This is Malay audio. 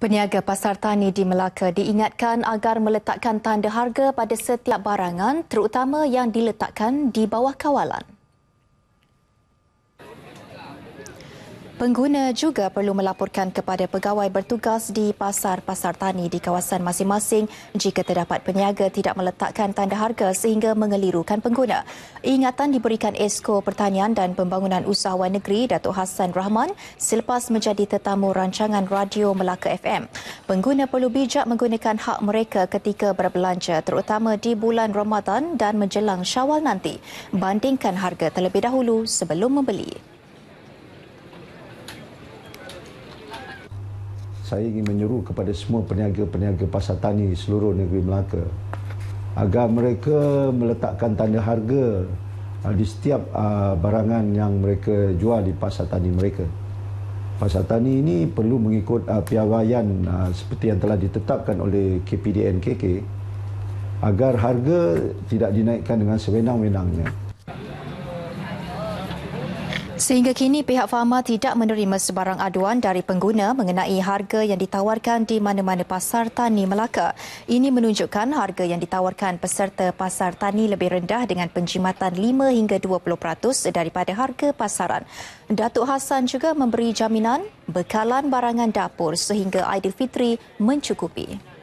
Peniaga pasar tani di Melaka diingatkan agar meletakkan tanda harga pada setiap barangan terutama yang diletakkan di bawah kawalan. Pengguna juga perlu melaporkan kepada pegawai bertugas di pasar-pasar tani di kawasan masing-masing jika terdapat peniaga tidak meletakkan tanda harga sehingga mengelirukan pengguna. Ingatan diberikan Esko Pertanian dan Pembangunan Usahawan Negeri Datuk Hassan Rahman selepas menjadi tetamu rancangan radio Melaka FM. Pengguna perlu bijak menggunakan hak mereka ketika berbelanja terutama di bulan Ramadan dan menjelang Syawal nanti. Bandingkan harga terlebih dahulu sebelum membeli. saya ingin menyuruh kepada semua peniaga-peniaga pasar tani seluruh negeri Melaka agar mereka meletakkan tanda harga ah, di setiap ah, barangan yang mereka jual di pasar tani mereka. Pasar tani ini perlu mengikut uh, piawaian seperti yang telah ditetapkan oleh KPDNKK agar harga tidak dinaikkan dengan sewenang-wenangnya. Sehingga kini pihak Fama tidak menerima sebarang aduan dari pengguna mengenai harga yang ditawarkan di mana-mana pasar tani Melaka. Ini menunjukkan harga yang ditawarkan peserta pasar tani lebih rendah dengan penjimatan 5 hingga 20% daripada harga pasaran. Datuk Hassan juga memberi jaminan bekalan barangan dapur sehingga Aidilfitri mencukupi.